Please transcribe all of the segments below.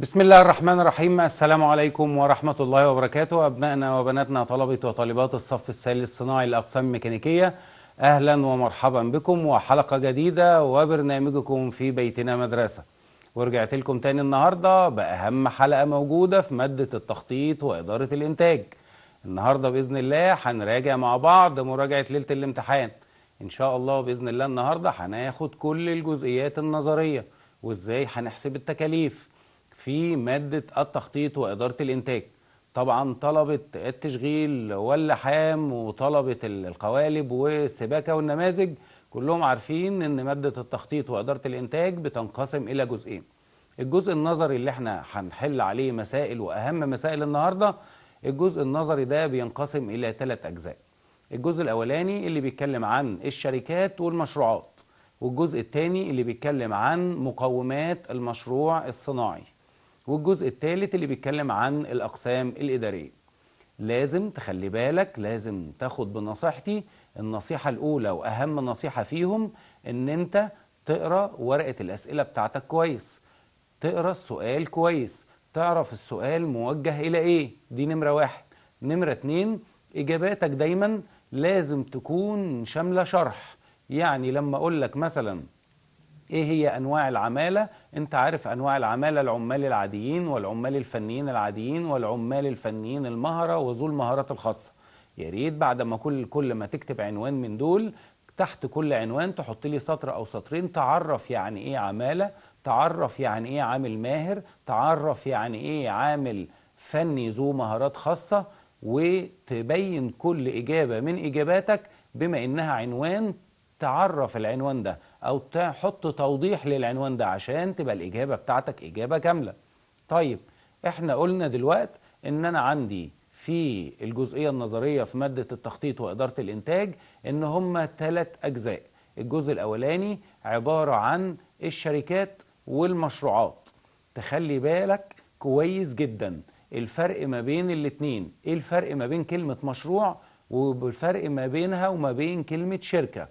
بسم الله الرحمن الرحيم السلام عليكم ورحمة الله وبركاته أبنائنا وبناتنا طلبة وطالبات الصف الثالث الصناعي الأقسام الميكانيكية أهلا ومرحبا بكم وحلقة جديدة وبرنامجكم في بيتنا مدرسة ورجعت لكم تاني النهاردة بأهم حلقة موجودة في مادة التخطيط وإدارة الإنتاج النهاردة بإذن الله هنراجع مع بعض مراجعة ليلة الامتحان إن شاء الله بإذن الله النهاردة هناخد كل الجزئيات النظرية وإزاي هنحسب التكاليف في مادة التخطيط وإدارة الإنتاج طبعا طلبة التشغيل واللحام وطلبة القوالب والسباكة والنماذج كلهم عارفين ان مادة التخطيط وإدارة الإنتاج بتنقسم إلى جزئين الجزء النظري اللي احنا هنحل عليه مسائل وأهم مسائل النهاردة الجزء النظري ده بينقسم إلى ثلاث أجزاء الجزء الأولاني اللي بيتكلم عن الشركات والمشروعات والجزء الثاني اللي بيتكلم عن مقومات المشروع الصناعي والجزء الثالث اللي بيتكلم عن الأقسام الإدارية لازم تخلي بالك لازم تاخد بنصيحتي النصيحة الأولى وأهم نصيحة فيهم إن أنت تقرأ ورقة الأسئلة بتاعتك كويس تقرأ السؤال كويس تعرف السؤال موجه إلى إيه دي نمرة واحد نمرة اتنين إجاباتك دايما لازم تكون شاملة شرح يعني لما أقولك مثلا ايه هي انواع العماله انت عارف انواع العماله العمال العاديين والعمال الفنيين العاديين والعمال الفنيين المهره وذو المهارات الخاصه يا ريت بعد ما كل كل ما تكتب عنوان من دول تحت كل عنوان تحط لي سطر او سطرين تعرف يعني ايه عماله تعرف يعني ايه عامل ماهر تعرف يعني ايه عامل فني ذو مهارات خاصه وتبين كل اجابه من اجاباتك بما انها عنوان تعرف العنوان ده او تحط توضيح للعنوان ده عشان تبقى الاجابه بتاعتك اجابه كامله طيب احنا قلنا دلوقتي ان انا عندي في الجزئيه النظريه في ماده التخطيط واداره الانتاج ان هم ثلاث اجزاء الجزء الاولاني عباره عن الشركات والمشروعات تخلي بالك كويس جدا الفرق ما بين الاتنين ايه الفرق ما بين كلمه مشروع والفرق ما بينها وما بين كلمه شركه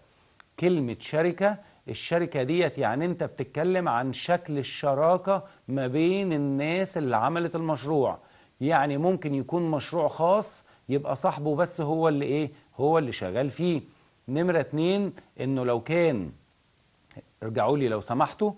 كلمه شركه الشركه ديت يعني انت بتتكلم عن شكل الشراكه ما بين الناس اللي عملت المشروع يعني ممكن يكون مشروع خاص يبقى صاحبه بس هو اللي ايه هو اللي شغال فيه نمره اتنين انه لو كان ارجعوا لي لو سمحتوا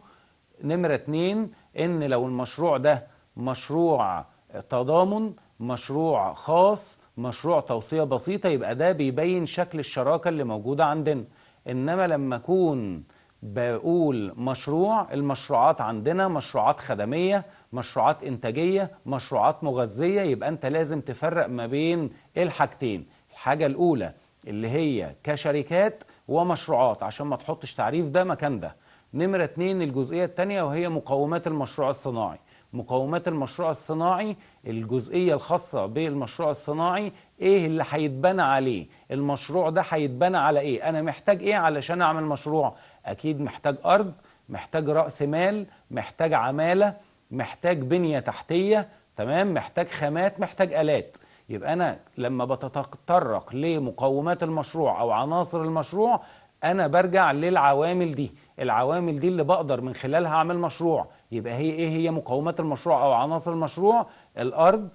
نمره اتنين ان لو المشروع ده مشروع تضامن مشروع خاص مشروع توصيه بسيطه يبقى ده بيبين شكل الشراكه اللي موجوده عندنا انما لما اكون بقول مشروع المشروعات عندنا مشروعات خدمية مشروعات إنتاجية مشروعات مغذية يبقى أنت لازم تفرق ما بين الحاجتين الحاجة الأولى اللي هي كشركات ومشروعات عشان ما تحطش تعريف ده مكان ده نمرة اتنين الجزئية التانية وهي مقومات المشروع الصناعي مقومات المشروع الصناعي الجزئية الخاصة بالمشروع الصناعي ايه اللي هيتبنى عليه المشروع ده هيتبنى على ايه انا محتاج ايه علشان اعمل مشروع اكيد محتاج ارض محتاج راس مال محتاج عماله محتاج بنيه تحتيه تمام محتاج خامات محتاج الات يبقى انا لما بتطرق لمقومات المشروع او عناصر المشروع انا برجع للعوامل دي العوامل دي اللي بقدر من خلالها اعمل مشروع يبقى هي ايه هي مقومات المشروع او عناصر المشروع الارض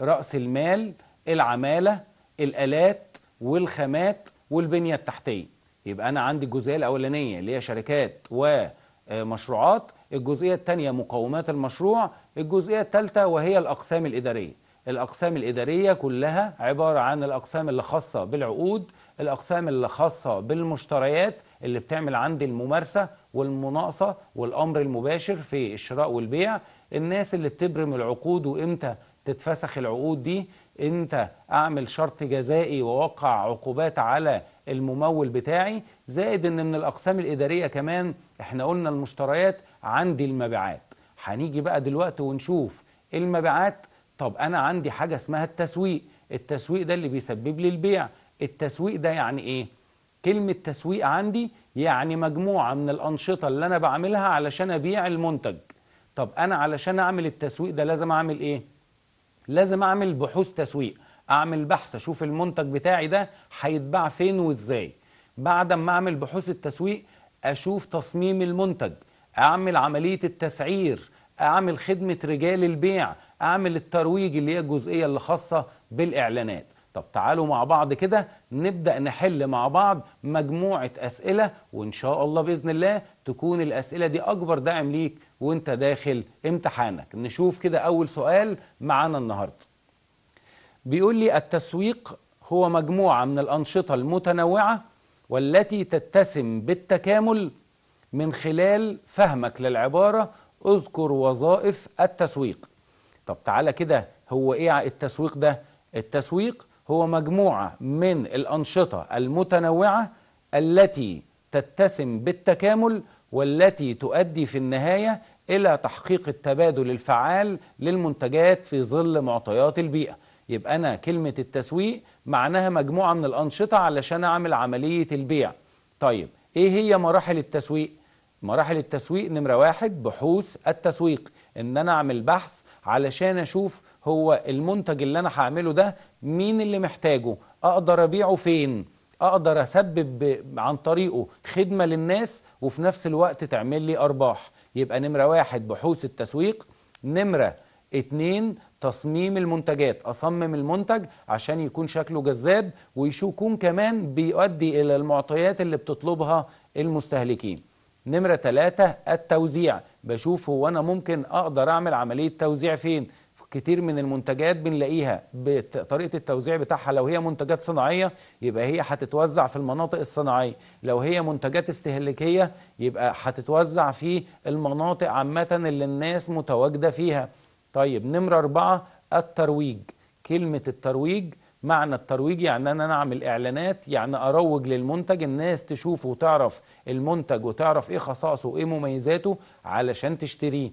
راس المال العماله الالات والخامات والبنيه التحتيه يبقى أنا عندي الجزئية الأولانية اللي هي شركات ومشروعات آه، الجزئية الثانية مقومات المشروع الجزئية الثالثة وهي الأقسام الإدارية الأقسام الإدارية كلها عبارة عن الأقسام اللي خاصة بالعقود الأقسام اللي خاصة بالمشتريات اللي بتعمل عندي الممارسة والمناقصة والأمر المباشر في الشراء والبيع الناس اللي بتبرم العقود وإمتى تتفسخ العقود دي انت اعمل شرط جزائي ووقع عقوبات على الممول بتاعي زائد ان من الاقسام الاداريه كمان احنا قلنا المشتريات عندي المبيعات هنيجي بقى دلوقتي ونشوف المبيعات طب انا عندي حاجه اسمها التسويق التسويق ده اللي بيسبب لي البيع التسويق ده يعني ايه كلمه تسويق عندي يعني مجموعه من الانشطه اللي انا بعملها علشان ابيع المنتج طب انا علشان اعمل التسويق ده لازم اعمل ايه لازم اعمل بحوث تسويق اعمل بحث اشوف المنتج بتاعي ده هيتباع فين وازاي بعد ما اعمل بحوث التسويق اشوف تصميم المنتج اعمل عمليه التسعير اعمل خدمه رجال البيع اعمل الترويج اللي هي الجزئيه اللي خاصه بالاعلانات طب تعالوا مع بعض كده نبدا نحل مع بعض مجموعه اسئله وان شاء الله باذن الله تكون الاسئله دي اكبر داعم ليك وانت داخل امتحانك نشوف كده اول سؤال معانا النهارده بيقول لي التسويق هو مجموعه من الانشطه المتنوعه والتي تتسم بالتكامل من خلال فهمك للعباره اذكر وظائف التسويق طب تعالى كده هو ايه التسويق ده التسويق هو مجموعه من الانشطه المتنوعه التي تتسم بالتكامل والتي تؤدي في النهايه إلى تحقيق التبادل الفعال للمنتجات في ظل معطيات البيئة يبقى أنا كلمة التسويق معناها مجموعة من الأنشطة علشان أعمل عملية البيع طيب إيه هي مراحل التسويق؟ مراحل التسويق نمرة واحد بحوث التسويق إن أنا أعمل بحث علشان أشوف هو المنتج اللي أنا هعمله ده مين اللي محتاجه؟ أقدر أبيعه فين؟ اقدر اسبب عن طريقه خدمه للناس وفي نفس الوقت تعمل لي ارباح يبقى نمره واحد بحوث التسويق نمره اتنين تصميم المنتجات اصمم المنتج عشان يكون شكله جذاب ويكون كمان بيؤدي الى المعطيات اللي بتطلبها المستهلكين نمرة ثلاثة التوزيع بشوف هو أنا ممكن أقدر أعمل عملية توزيع فين كتير من المنتجات بنلاقيها بطريقه التوزيع بتاعها لو هي منتجات صناعيه يبقى هي هتتوزع في المناطق الصناعيه لو هي منتجات استهلاكيه يبقى هتتوزع في المناطق عامه اللي الناس متواجده فيها طيب نمره أربعة الترويج كلمه الترويج معنى الترويج يعني ان انا اعمل اعلانات يعني اروج للمنتج الناس تشوفه وتعرف المنتج وتعرف ايه خصائصه وايه مميزاته علشان تشتريه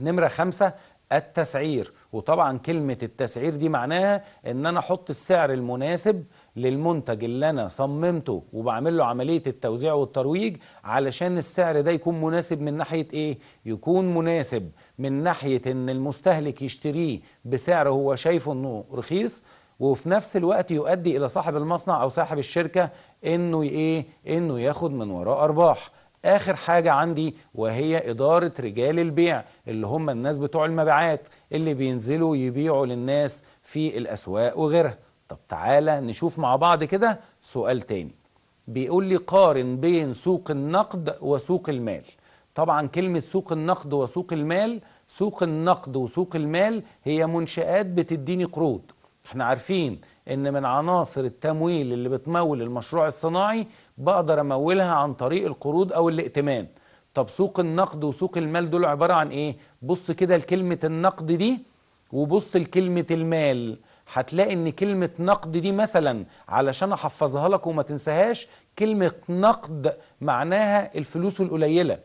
نمرة خمسة التسعير وطبعا كلمة التسعير دي معناها ان انا احط السعر المناسب للمنتج اللي انا صممته وبعمل له عملية التوزيع والترويج علشان السعر ده يكون مناسب من ناحية ايه؟ يكون مناسب من ناحية ان المستهلك يشتريه بسعر هو شايفه انه رخيص وفي نفس الوقت يؤدي الى صاحب المصنع او صاحب الشركة انه ايه؟ انه ياخد من وراه ارباح اخر حاجه عندي وهي اداره رجال البيع اللي هم الناس بتوع المبيعات اللي بينزلوا يبيعوا للناس في الاسواق وغيرها طب تعالى نشوف مع بعض كده سؤال تاني بيقول لي قارن بين سوق النقد وسوق المال طبعا كلمة سوق النقد وسوق المال سوق النقد وسوق المال هي منشآت بتديني قروض احنا عارفين ان من عناصر التمويل اللي بتمول المشروع الصناعي بقدر امولها عن طريق القروض او الائتمان طب سوق النقد وسوق المال دول عبارة عن ايه بص كده لكلمة النقد دي وبص لكلمة المال هتلاقي ان كلمة نقد دي مثلا علشان احفظها لك وما تنساهاش كلمة نقد معناها الفلوس القليلة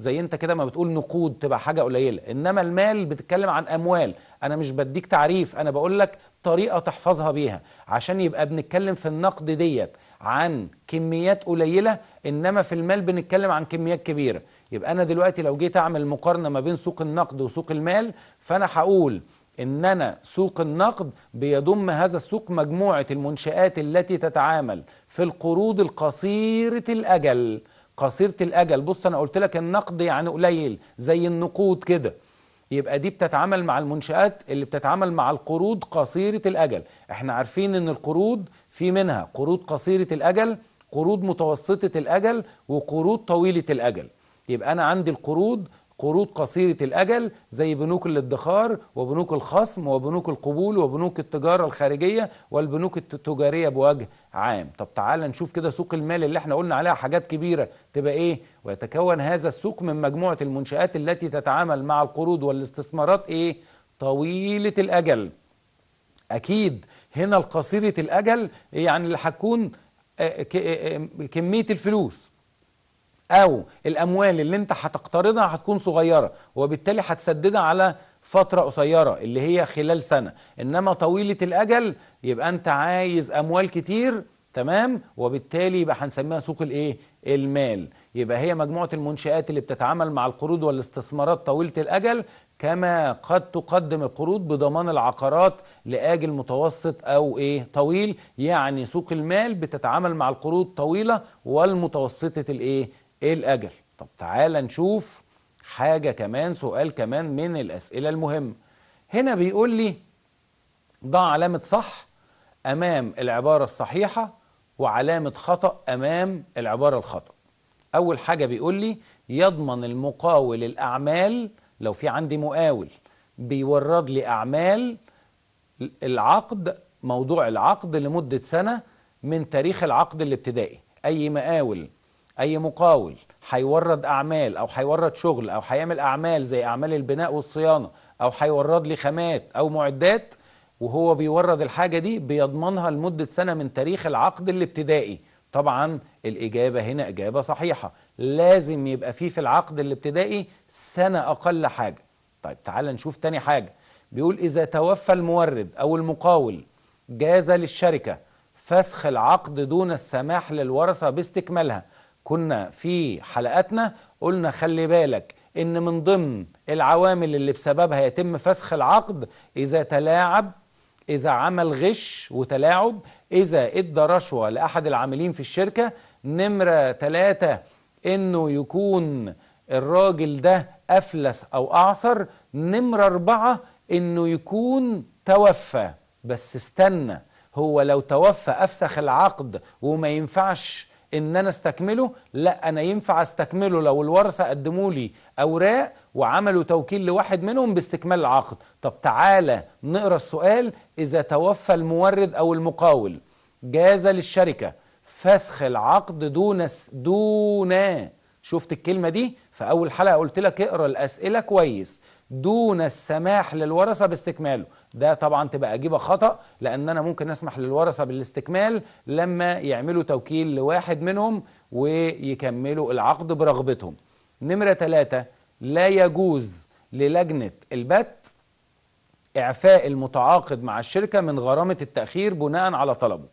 زي انت كده ما بتقول نقود تبقى حاجه قليله انما المال بتتكلم عن اموال انا مش بديك تعريف انا بقول لك طريقه تحفظها بيها عشان يبقى بنتكلم في النقد ديت عن كميات قليله انما في المال بنتكلم عن كميات كبيره يبقى انا دلوقتي لو جيت اعمل مقارنه ما بين سوق النقد وسوق المال فانا هقول ان انا سوق النقد بيضم هذا السوق مجموعه المنشات التي تتعامل في القروض القصيره الاجل قصيرة الأجل بص أنا قلت لك النقد يعني قليل زي النقود كده يبقى دي بتتعامل مع المنشآت اللي بتتعامل مع القروض قصيرة الأجل احنا عارفين ان القروض في منها قروض قصيرة الأجل قروض متوسطة الأجل وقروض طويلة الأجل يبقى أنا عندي القروض قروض قصيرة الأجل زي بنوك الادخار وبنوك الخصم وبنوك القبول وبنوك التجارة الخارجية والبنوك التجارية بوجه عام طب تعال نشوف كده سوق المال اللي احنا قلنا عليها حاجات كبيرة تبقى ايه ويتكون هذا السوق من مجموعة المنشآت التي تتعامل مع القروض والاستثمارات ايه طويلة الأجل أكيد هنا القصيرة الأجل يعني اللي هتكون آه، آه، آه، كمية الفلوس او الاموال اللي انت هتقترضها هتكون صغيره وبالتالي هتسددها على فتره قصيره اللي هي خلال سنه انما طويله الاجل يبقى انت عايز اموال كتير تمام وبالتالي يبقى هنسميها سوق الايه المال يبقى هي مجموعه المنشات اللي بتتعامل مع القروض والاستثمارات طويله الاجل كما قد تقدم القروض بضمان العقارات لاجل متوسط او ايه طويل يعني سوق المال بتتعامل مع القروض طويله والمتوسطه الايه ايه الاجل طب تعالى نشوف حاجة كمان سؤال كمان من الأسئلة المهمة هنا بيقول لي ضع علامة صح أمام العبارة الصحيحة وعلامة خطأ أمام العبارة الخطأ أول حاجة بيقول لي يضمن المقاول الأعمال لو في عندي مقاول بيورد لي أعمال العقد موضوع العقد لمدة سنة من تاريخ العقد الابتدائي أي مقاول اي مقاول هيورد اعمال او هيورد شغل او هيعمل اعمال زي اعمال البناء والصيانه او هيورد لي خامات او معدات وهو بيورد الحاجه دي بيضمنها لمده سنه من تاريخ العقد الابتدائي طبعا الاجابه هنا اجابه صحيحه لازم يبقى فيه في العقد الابتدائي سنه اقل حاجه طيب تعال نشوف تاني حاجه بيقول اذا توفى المورد او المقاول جاز للشركه فسخ العقد دون السماح للورثه باستكمالها كنا في حلقاتنا قلنا خلي بالك ان من ضمن العوامل اللي بسببها يتم فسخ العقد اذا تلاعب اذا عمل غش وتلاعب اذا ادى رشوه لاحد العاملين في الشركه نمره ثلاثة انه يكون الراجل ده افلس او اعصر نمره اربعة انه يكون توفى بس استنى هو لو توفى افسخ العقد وما ينفعش ان انا استكمله لا انا ينفع استكمله لو الورثه قدموا لي اوراق وعملوا توكيل لواحد منهم باستكمال العقد طب تعالى نقرا السؤال اذا توفى المورد او المقاول جاز للشركه فسخ العقد دون دون شفت الكلمه دي في اول حلقه قلت لك اقرا الاسئله كويس دون السماح للورثه باستكماله ده طبعا تبقى اجيبه خطا لان انا ممكن اسمح للورثه بالاستكمال لما يعملوا توكيل لواحد منهم ويكملوا العقد برغبتهم نمره ثلاثة لا يجوز للجنه البت اعفاء المتعاقد مع الشركه من غرامه التاخير بناء على طلبه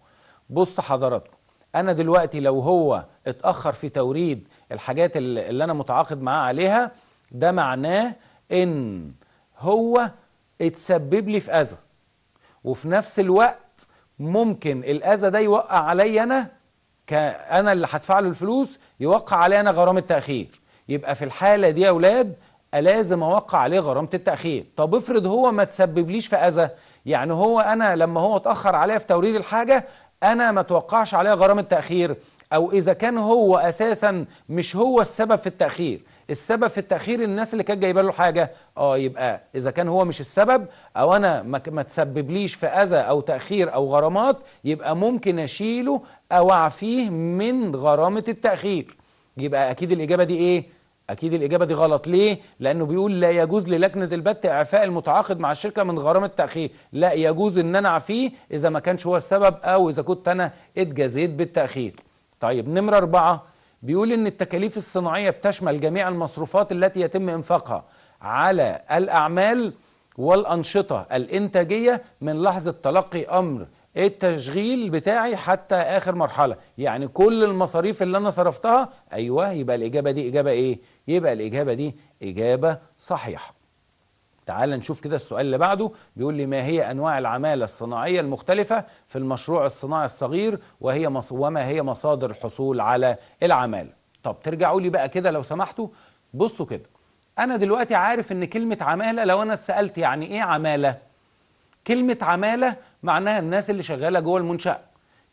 بص حضراتكم انا دلوقتي لو هو اتاخر في توريد الحاجات اللي انا متعاقد معاه عليها ده معناه ان هو اتسبب لي في اذى وفي نفس الوقت ممكن الاذى ده يوقع عليا انا انا اللي هدفع له الفلوس يوقع عليا انا غرامه تاخير يبقى في الحاله دي يا اولاد لازم اوقع عليه غرامه التاخير طب افرض هو ما تسببليش في اذى يعني هو انا لما هو اتاخر عليا في توريد الحاجه انا ما توقعش عليا غرامه تاخير او اذا كان هو اساسا مش هو السبب في التاخير السبب في التاخير الناس اللي كانت جايبه له حاجه اه يبقى اذا كان هو مش السبب او انا ما تسببليش في اذى او تاخير او غرامات يبقى ممكن اشيله او اعفيه من غرامه التاخير يبقى اكيد الاجابه دي ايه اكيد الاجابه دي غلط ليه لانه بيقول لا يجوز للجنه البت اعفاء المتعاقد مع الشركه من غرامه التاخير لا يجوز ان انا اعفيه اذا ما كانش هو السبب او اذا كنت انا اتجازيت بالتاخير طيب نمره أربعة بيقول ان التكاليف الصناعيه بتشمل جميع المصروفات التي يتم انفاقها على الاعمال والانشطه الانتاجيه من لحظه تلقي امر التشغيل بتاعي حتى اخر مرحله يعني كل المصاريف اللي انا صرفتها ايوه يبقى الاجابه دي اجابه ايه يبقى الاجابه دي اجابه صحيحه تعال نشوف كده السؤال اللي بعده بيقول لي ما هي أنواع العمالة الصناعية المختلفة في المشروع الصناعي الصغير وهي مص... وما هي مصادر الحصول على العمالة طب ترجعوا لي بقى كده لو سمحتوا بصوا كده أنا دلوقتي عارف إن كلمة عمالة لو أنا اتسألت يعني إيه عمالة كلمة عمالة معناها الناس اللي شغالة جوه المنشأة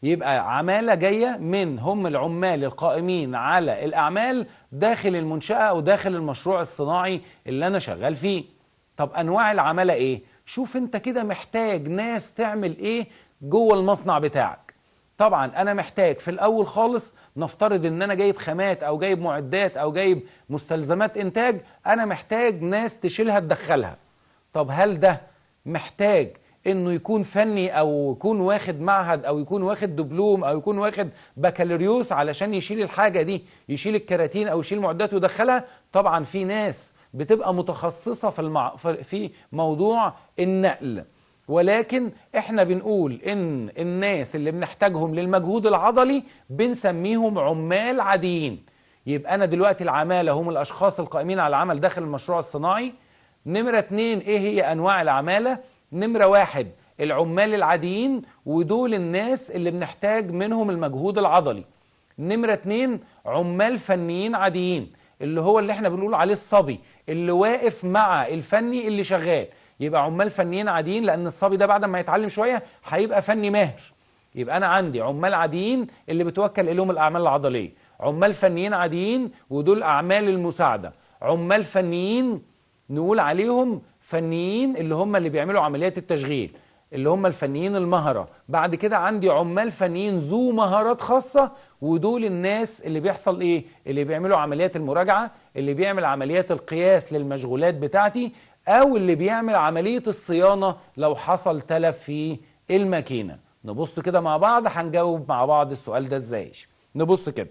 يبقى عمالة جاية من هم العمال القائمين على الأعمال داخل المنشأة أو داخل المشروع الصناعي اللي أنا شغال فيه طب انواع العماله ايه شوف انت كده محتاج ناس تعمل ايه جوه المصنع بتاعك طبعا انا محتاج في الاول خالص نفترض ان انا جايب خامات او جايب معدات او جايب مستلزمات انتاج انا محتاج ناس تشيلها تدخلها طب هل ده محتاج انه يكون فني او يكون واخد معهد او يكون واخد دبلوم او يكون واخد بكالوريوس علشان يشيل الحاجه دي يشيل الكراتين او يشيل معدات ويدخلها طبعا في ناس بتبقى متخصصة في, المع... في موضوع النقل ولكن احنا بنقول ان الناس اللي بنحتاجهم للمجهود العضلي بنسميهم عمال عاديين يبقى انا دلوقتي العمالة هم الاشخاص القائمين على العمل داخل المشروع الصناعي نمرة اتنين ايه هي انواع العمالة نمرة واحد العمال العاديين ودول الناس اللي بنحتاج منهم المجهود العضلي نمرة اتنين عمال فنيين عاديين اللي هو اللي احنا بنقول عليه الصبي اللي واقف مع الفني اللي شغال يبقى عمال فنيين عاديين لان الصبي ده بعد ما يتعلم شويه هيبقى فني ماهر يبقى انا عندي عمال عاديين اللي بتوكل اليهم الاعمال العضليه عمال فنيين عاديين ودول اعمال المساعده عمال فنيين نقول عليهم فنيين اللي هم اللي بيعملوا عمليات التشغيل اللي هم الفنيين المهرة بعد كده عندي عمال فنيين ذو مهارات خاصة ودول الناس اللي بيحصل ايه اللي بيعملوا عمليات المراجعة اللي بيعمل عمليات القياس للمشغولات بتاعتي او اللي بيعمل عملية الصيانة لو حصل تلف في الماكينة نبص كده مع بعض هنجاوب مع بعض السؤال ده ازاي نبص كده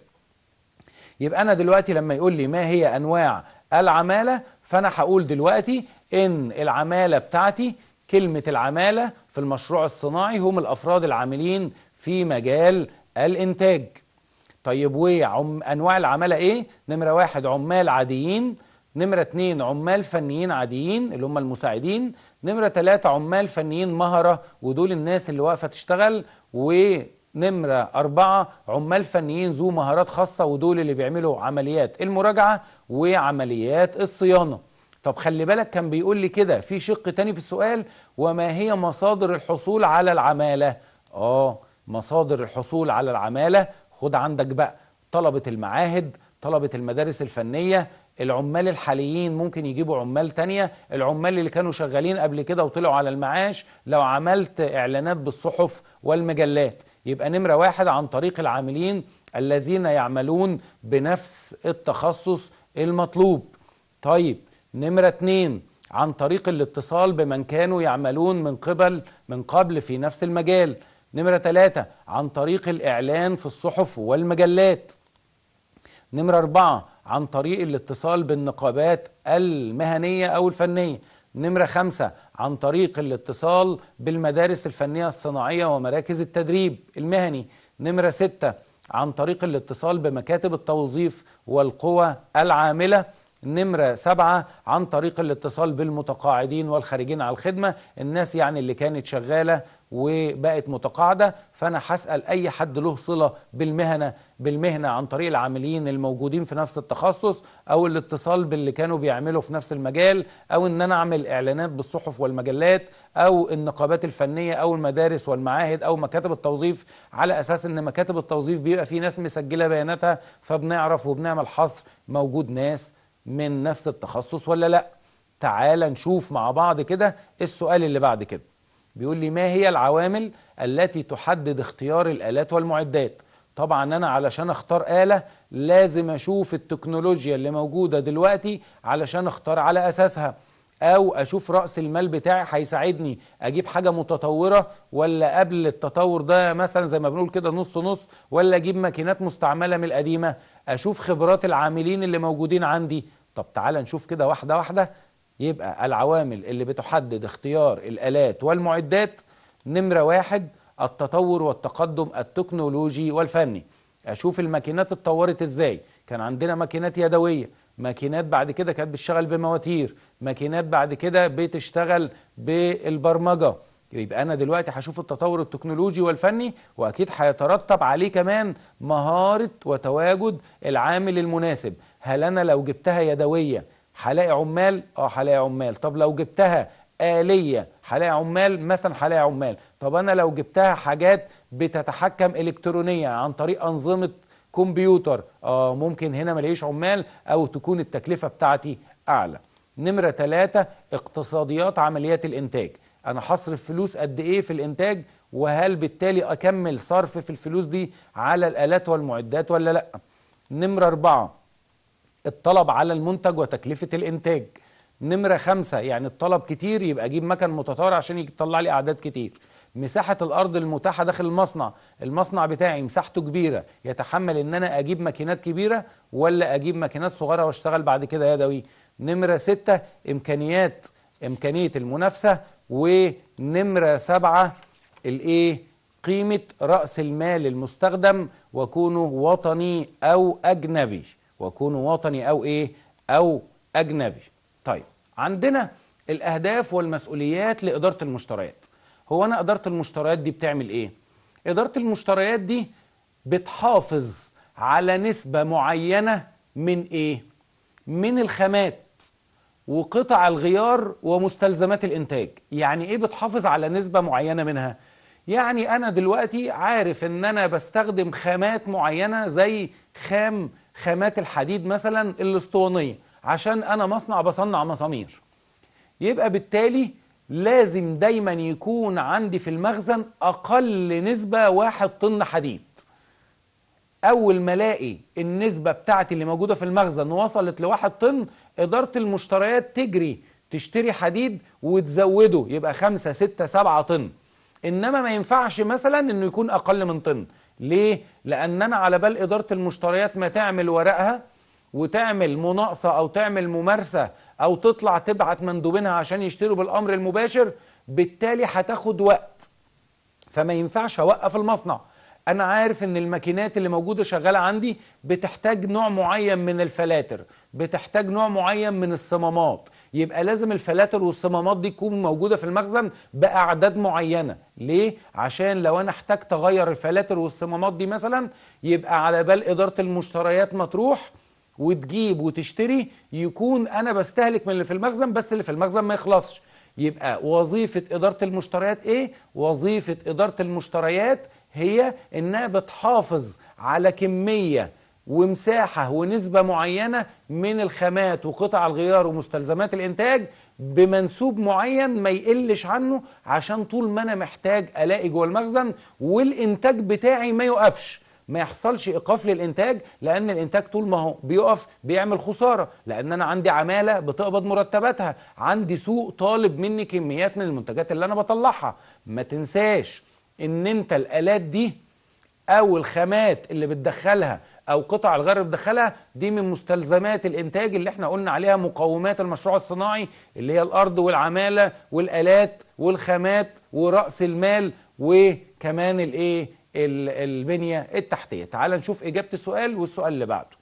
يبقى انا دلوقتي لما يقول لي ما هي انواع العمالة فانا هقول دلوقتي ان العمالة بتاعتي كلمة العمالة في المشروع الصناعي هم الافراد العاملين في مجال الانتاج طيب وعم انواع العماله ايه نمره واحد عمال عاديين نمرة اتنين عمال فنيين عاديين اللي هم المساعدين نمرة تلاتة عمال فنيين مهرة ودول الناس اللي واقفة تشتغل ونمرة أربعة عمال فنيين ذو مهارات خاصة ودول اللي بيعملوا عمليات المراجعة وعمليات الصيانة طب خلي بالك كان بيقول لي كده في شق تاني في السؤال وما هي مصادر الحصول على العمالة آه مصادر الحصول على العمالة خد عندك بقى طلبة المعاهد طلبة المدارس الفنية العمال الحاليين ممكن يجيبوا عمال تانية العمال اللي كانوا شغالين قبل كده وطلعوا على المعاش لو عملت إعلانات بالصحف والمجلات يبقى نمرة واحد عن طريق العاملين الذين يعملون بنفس التخصص المطلوب طيب نمرة اتنين عن طريق الاتصال بمن كانوا يعملون من قبل من قبل في نفس المجال نمرة ثلاثة عن طريق الإعلان في الصحف والمجلات نمرة أربعة عن طريق الاتصال بالنقابات المهنية أو الفنية نمرة خمسة عن طريق الاتصال بالمدارس الفنية الصناعية ومراكز التدريب المهني نمرة ستة عن طريق الاتصال بمكاتب التوظيف والقوى العاملة نمرة سبعة عن طريق الاتصال بالمتقاعدين والخارجين على الخدمة الناس يعني اللي كانت شغالة وبقت متقاعده فانا هسال اي حد له صله بالمهنه بالمهنه عن طريق العاملين الموجودين في نفس التخصص او الاتصال باللي كانوا بيعملوا في نفس المجال او ان انا اعمل اعلانات بالصحف والمجلات او النقابات الفنيه او المدارس والمعاهد او مكاتب التوظيف على اساس ان مكاتب التوظيف بيبقى في ناس مسجله بياناتها فبنعرف وبنعمل حصر موجود ناس من نفس التخصص ولا لا تعال نشوف مع بعض كده السؤال اللي بعد كده بيقول لي ما هي العوامل التي تحدد اختيار الآلات والمعدات طبعا أنا علشان أختار آلة لازم أشوف التكنولوجيا اللي موجودة دلوقتي علشان أختار على أساسها أو أشوف رأس المال بتاعي هيساعدني أجيب حاجة متطورة ولا قبل التطور ده مثلا زي ما بنقول كده نص نص ولا أجيب ماكينات مستعملة من القديمة أشوف خبرات العاملين اللي موجودين عندي طب تعال نشوف كده واحدة واحدة يبقى العوامل اللي بتحدد اختيار الآلات والمعدات نمرة واحد التطور والتقدم التكنولوجي والفني أشوف الماكينات اتطورت إزاي كان عندنا ماكينات يدوية ماكينات بعد كده كانت بتشتغل بمواتير ماكينات بعد كده بتشتغل بالبرمجة يبقى أنا دلوقتي هشوف التطور التكنولوجي والفني وأكيد هيترتب عليه كمان مهارة وتواجد العامل المناسب هل أنا لو جبتها يدوية هلاقي عمال اه هلاقي عمال طب لو جبتها آلية هلاقي عمال مثلا هلاقي عمال طب أنا لو جبتها حاجات بتتحكم إلكترونيا عن طريق أنظمة كمبيوتر آه ممكن هنا ملاقيش عمال أو تكون التكلفة بتاعتي أعلى نمرة ثلاثة اقتصاديات عمليات الإنتاج أنا هصرف فلوس قد إيه في الإنتاج وهل بالتالي أكمل صرف في الفلوس دي على الآلات والمعدات ولا لأ نمرة أربعة الطلب على المنتج وتكلفة الإنتاج نمرة خمسة يعني الطلب كتير يبقى أجيب مكن متطور عشان يطلع لي أعداد كتير مساحة الأرض المتاحة داخل المصنع المصنع بتاعي مساحته كبيرة يتحمل إن أنا أجيب ماكينات كبيرة ولا أجيب ماكينات صغيرة وأشتغل بعد كده يدوي نمرة ستة إمكانيات إمكانية المنافسة ونمرة سبعة الإيه قيمة رأس المال المستخدم وكونه وطني أو أجنبي واكون وطني او ايه او اجنبي طيب عندنا الاهداف والمسؤوليات لاداره المشتريات هو انا اداره المشتريات دي بتعمل ايه اداره المشتريات دي بتحافظ على نسبه معينه من ايه من الخامات وقطع الغيار ومستلزمات الانتاج يعني ايه بتحافظ على نسبه معينه منها يعني انا دلوقتي عارف ان انا بستخدم خامات معينه زي خام خامات الحديد مثلا الاسطوانيه عشان انا مصنع بصنع مسامير يبقى بالتالي لازم دايما يكون عندي في المخزن اقل نسبه واحد طن حديد اول ما الاقي النسبه بتاعتي اللي موجوده في المخزن وصلت لواحد طن اداره المشتريات تجري تشتري حديد وتزوده يبقى خمسة ستة سبعة طن انما ما ينفعش مثلا انه يكون اقل من طن ليه؟ لأننا على بال إدارة المشتريات ما تعمل ورقها وتعمل مناقصة أو تعمل ممارسة أو تطلع تبعت مندوبينها عشان يشتروا بالأمر المباشر بالتالي هتاخد وقت فما ينفعش أوقف المصنع أنا عارف إن الماكينات اللي موجودة شغالة عندي بتحتاج نوع معين من الفلاتر بتحتاج نوع معين من الصمامات يبقى لازم الفلاتر والصمامات دي تكون موجوده في المخزن باعداد معينه ليه عشان لو انا احتجت اغير الفلاتر والصمامات دي مثلا يبقى على بال اداره المشتريات ما تروح وتجيب وتشتري يكون انا بستهلك من اللي في المخزن بس اللي في المخزن ما يخلصش يبقى وظيفه اداره المشتريات ايه وظيفه اداره المشتريات هي انها بتحافظ على كميه ومساحة ونسبة معينة من الخامات وقطع الغيار ومستلزمات الإنتاج بمنسوب معين ما يقلش عنه عشان طول ما أنا محتاج ألاقي جوه المخزن والإنتاج بتاعي ما يقفش ما يحصلش ايقاف للانتاج لان الانتاج طول ما هو بيقف بيعمل خساره لان انا عندي عماله بتقبض مرتباتها عندي سوق طالب مني كميات من المنتجات اللي انا بطلعها ما تنساش ان انت الالات دي او الخامات اللي بتدخلها او قطع الغير مدخله دي من مستلزمات الانتاج اللي احنا قلنا عليها مقومات المشروع الصناعي اللي هي الارض والعماله والالات والخامات وراس المال وكمان الايه البنيه التحتيه تعال نشوف اجابه السؤال والسؤال اللي بعده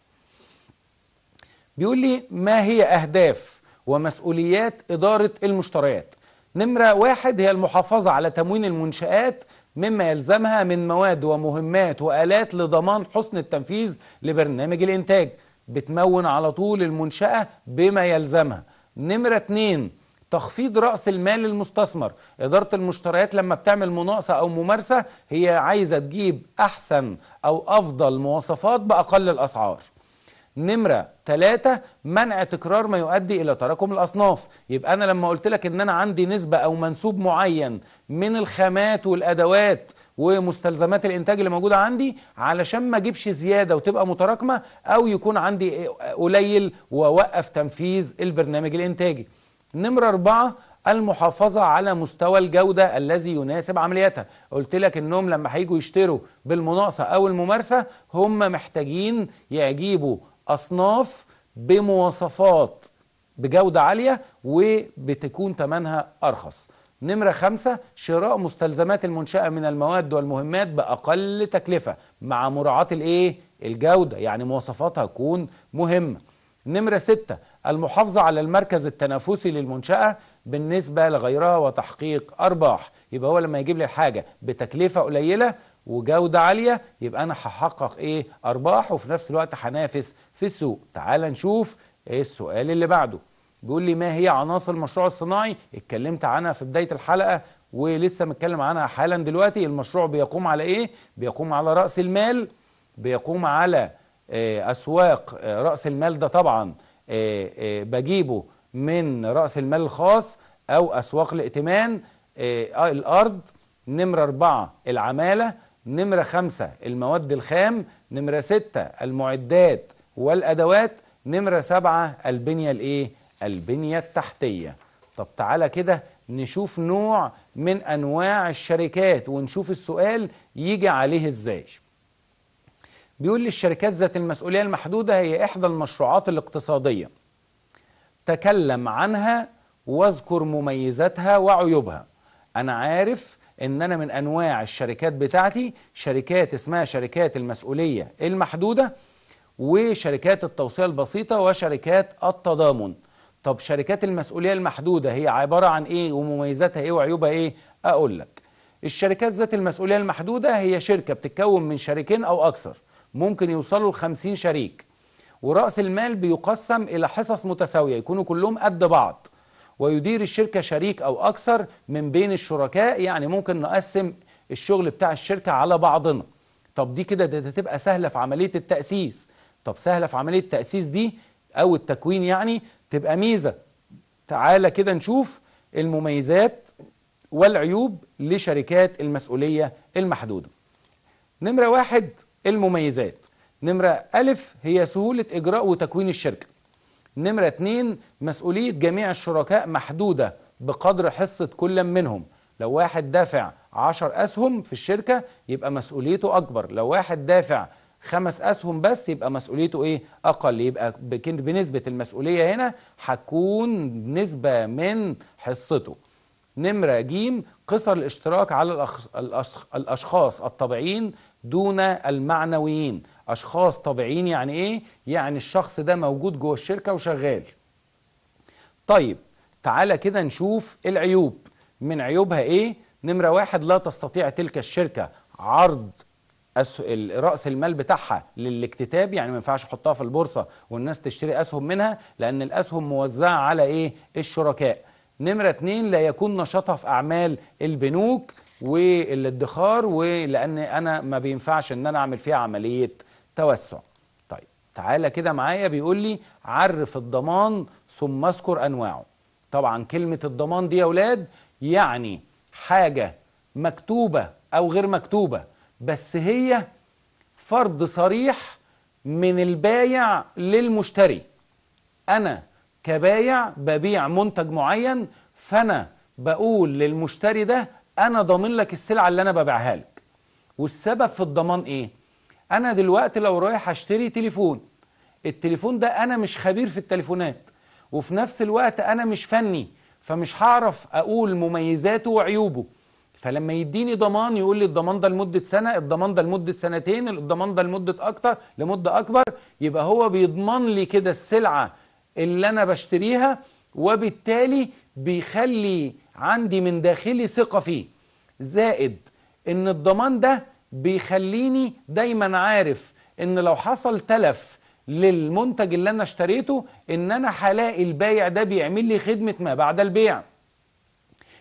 بيقول لي ما هي اهداف ومسؤوليات اداره المشتريات نمره واحد هي المحافظه على تموين المنشات مما يلزمها من مواد ومهمات وآلات لضمان حسن التنفيذ لبرنامج الإنتاج بتمون على طول المنشأة بما يلزمها نمرة 2 تخفيض رأس المال المستثمر إدارة المشتريات لما بتعمل مناقصة أو ممارسة هي عايزة تجيب أحسن أو أفضل مواصفات بأقل الأسعار نمرة ثلاثة منع تكرار ما يؤدي إلى تراكم الأصناف يبقى أنا لما قلت لك إن أنا عندي نسبة أو منسوب معين من الخامات والادوات ومستلزمات الانتاج اللي موجوده عندي علشان ما اجيبش زياده وتبقى متراكمه او يكون عندي قليل واوقف تنفيذ البرنامج الانتاجي. نمره اربعه المحافظة على مستوى الجودة الذي يناسب عملياتها قلت لك انهم لما هيجوا يشتروا بالمناقصة او الممارسة هم محتاجين يجيبوا اصناف بمواصفات بجودة عالية وبتكون ثمنها ارخص نمرة خمسة شراء مستلزمات المنشأة من المواد والمهمات بأقل تكلفة مع مراعاة الإيه؟ الجودة يعني مواصفاتها تكون مهمة نمرة ستة المحافظة على المركز التنافسي للمنشأة بالنسبة لغيرها وتحقيق أرباح يبقى هو لما يجيب لي الحاجة بتكلفة قليلة وجودة عالية يبقى أنا هحقق إيه أرباح وفي نفس الوقت هنافس في السوق تعال نشوف إيه السؤال اللي بعده بيقول لي ما هي عناصر المشروع الصناعي اتكلمت عنها في بداية الحلقة ولسه متكلم عنها حالا دلوقتي المشروع بيقوم على ايه بيقوم على رأس المال بيقوم على آه، أسواق آه، رأس المال ده طبعا آه، بجيبه من رأس المال الخاص أو أسواق الائتمان الأرض نمرة أربعة العمالة نمرة خمسة المواد الخام نمرة ستة المعدات والأدوات نمرة سبعة البنية الإيه؟ البنية التحتية طب تعالى كده نشوف نوع من أنواع الشركات ونشوف السؤال يجي عليه إزاي بيقول لي الشركات ذات المسؤولية المحدودة هي إحدى المشروعات الاقتصادية تكلم عنها واذكر مميزاتها وعيوبها أنا عارف ان انا من انواع الشركات بتاعتي شركات اسمها شركات المسؤوليه المحدوده وشركات التوصيه البسيطه وشركات التضامن طب شركات المسؤولية المحدودة هي عبارة عن إيه ومميزاتها إيه وعيوبها إيه أقول لك الشركات ذات المسؤولية المحدودة هي شركة بتتكون من شريكين أو أكثر ممكن يوصلوا ل 50 شريك ورأس المال بيقسم إلى حصص متساوية يكونوا كلهم قد بعض ويدير الشركة شريك أو أكثر من بين الشركاء يعني ممكن نقسم الشغل بتاع الشركة على بعضنا طب دي كده ده تبقى سهلة في عملية التأسيس طب سهلة في عملية التأسيس دي أو التكوين يعني تبقى ميزة تعالى كده نشوف المميزات والعيوب لشركات المسؤولية المحدودة نمرة واحد المميزات نمرة ألف هي سهولة إجراء وتكوين الشركة نمرة اتنين مسؤولية جميع الشركاء محدودة بقدر حصة كل منهم لو واحد دافع 10 أسهم في الشركة يبقى مسؤوليته أكبر لو واحد دافع خمس أسهم بس يبقى مسؤوليته إيه أقل يبقى بنسبة المسؤولية هنا هتكون نسبة من حصته نمرة ج قصر الاشتراك على الأشخاص الطبيعيين دون المعنويين أشخاص طبيعيين يعني إيه؟ يعني الشخص ده موجود جوه الشركة وشغال طيب تعالى كده نشوف العيوب من عيوبها إيه؟ نمرة واحد لا تستطيع تلك الشركة عرض راس المال بتاعها للاكتتاب يعني ما ينفعش احطها في البورصه والناس تشتري اسهم منها لان الاسهم موزعه على ايه الشركاء نمره اتنين لا يكون نشاطها في اعمال البنوك والادخار ولان انا ما بينفعش ان انا اعمل فيها عمليه توسع طيب تعالى كده معايا بيقول لي عرف الضمان ثم اذكر انواعه طبعا كلمه الضمان دي يا اولاد يعني حاجه مكتوبه او غير مكتوبه بس هي فرض صريح من البايع للمشتري انا كبايع ببيع منتج معين فانا بقول للمشتري ده انا ضامن لك السلعه اللي انا ببيعها لك والسبب في الضمان ايه انا دلوقتي لو رايح اشتري تليفون التليفون ده انا مش خبير في التليفونات وفي نفس الوقت انا مش فني فمش هعرف اقول مميزاته وعيوبه فلما يديني ضمان يقول لي الضمان ده لمده سنه الضمان ده لمده سنتين الضمان ده لمده اكتر لمده اكبر يبقى هو بيضمن لي كده السلعه اللي انا بشتريها وبالتالي بيخلي عندي من داخلي ثقه فيه زائد ان الضمان ده بيخليني دايما عارف ان لو حصل تلف للمنتج اللي انا اشتريته ان انا هلاقي البايع ده بيعمل لي خدمه ما بعد البيع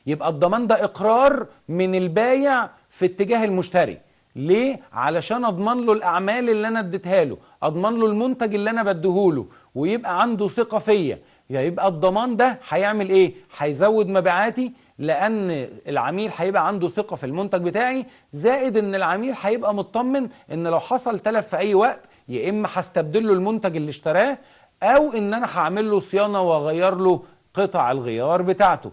يبقى الضمان ده اقرار من البايع في اتجاه المشتري ليه علشان اضمن له الاعمال اللي انا اديتها له اضمن له المنتج اللي انا بديهوله ويبقى عنده ثقه فيا يبقى الضمان ده هيعمل ايه هيزود مبيعاتي لان العميل هيبقى عنده ثقه في المنتج بتاعي زائد ان العميل هيبقى مطمن ان لو حصل تلف في اي وقت يا اما هستبدل له المنتج اللي اشتراه او ان انا هعمل له صيانه واغير له قطع الغيار بتاعته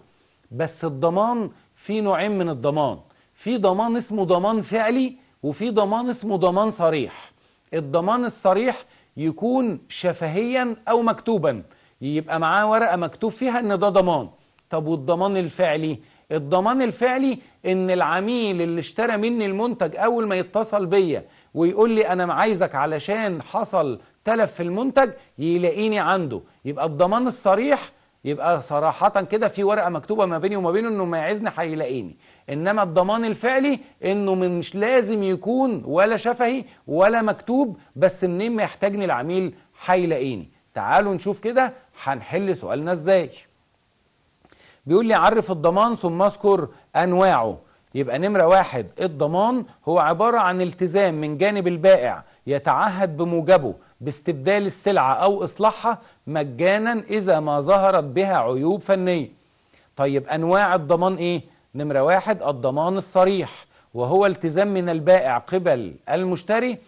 بس الضمان في نوعين من الضمان في ضمان اسمه ضمان فعلي وفي ضمان اسمه ضمان صريح الضمان الصريح يكون شفهيا او مكتوبا يبقى معاه ورقه مكتوب فيها ان ده ضمان طب والضمان الفعلي الضمان الفعلي ان العميل اللي اشترى مني المنتج اول ما يتصل بيا ويقول لي انا عايزك علشان حصل تلف في المنتج يلاقيني عنده يبقى الضمان الصريح يبقى صراحة كده في ورقة مكتوبة ما بيني وما بينه انه ما يعزني هيلاقيني انما الضمان الفعلي انه من مش لازم يكون ولا شفهي ولا مكتوب بس منين ما يحتاجني العميل هيلاقيني تعالوا نشوف كده هنحل سؤالنا ازاي بيقول لي عرف الضمان ثم اذكر انواعه يبقى نمرة واحد الضمان هو عبارة عن التزام من جانب البائع يتعهد بموجبه باستبدال السلعة أو إصلاحها مجانا إذا ما ظهرت بها عيوب فنية طيب أنواع الضمان إيه؟ نمرة واحد الضمان الصريح وهو التزام من البائع قبل المشتري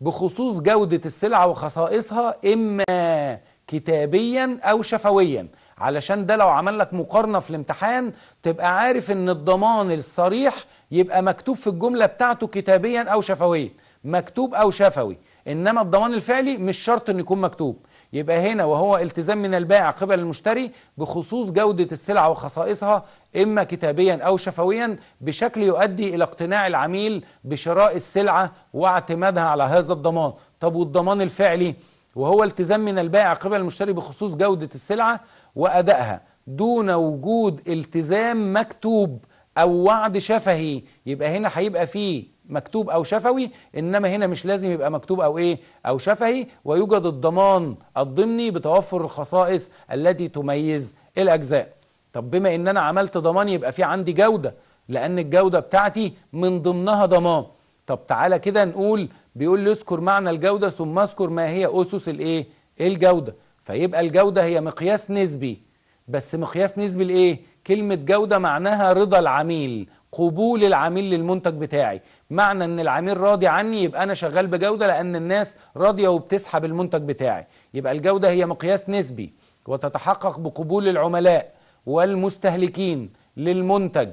بخصوص جودة السلعة وخصائصها إما كتابيا أو شفويا علشان ده لو عمل لك مقارنة في الامتحان تبقى عارف ان الضمان الصريح يبقى مكتوب في الجملة بتاعته كتابيا أو شفويا مكتوب أو شفوي إنما الضمان الفعلي مش شرط أن يكون مكتوب يبقى هنا وهو التزام من البائع قبل المشتري بخصوص جودة السلعة وخصائصها إما كتابيا أو شفويا بشكل يؤدي إلى اقتناع العميل بشراء السلعة واعتمادها على هذا الضمان طب والضمان الفعلي وهو التزام من البائع قبل المشتري بخصوص جودة السلعة وأدائها دون وجود التزام مكتوب أو وعد شفهي يبقى هنا هيبقى فيه مكتوب أو شفوي إنما هنا مش لازم يبقى مكتوب أو إيه أو شفهي ويوجد الضمان الضمني بتوفر الخصائص التي تميز الأجزاء طب بما إن أنا عملت ضمان يبقى في عندي جودة لأن الجودة بتاعتي من ضمنها ضمان طب تعالى كده نقول بيقول لي اذكر معنى الجودة ثم اذكر ما هي أسس الإيه الجودة فيبقى الجودة هي مقياس نسبي بس مقياس نسبي لإيه كلمة جودة معناها رضا العميل قبول العميل للمنتج بتاعي معنى ان العميل راضي عني يبقى انا شغال بجوده لان الناس راضيه وبتسحب المنتج بتاعي يبقى الجوده هي مقياس نسبي وتتحقق بقبول العملاء والمستهلكين للمنتج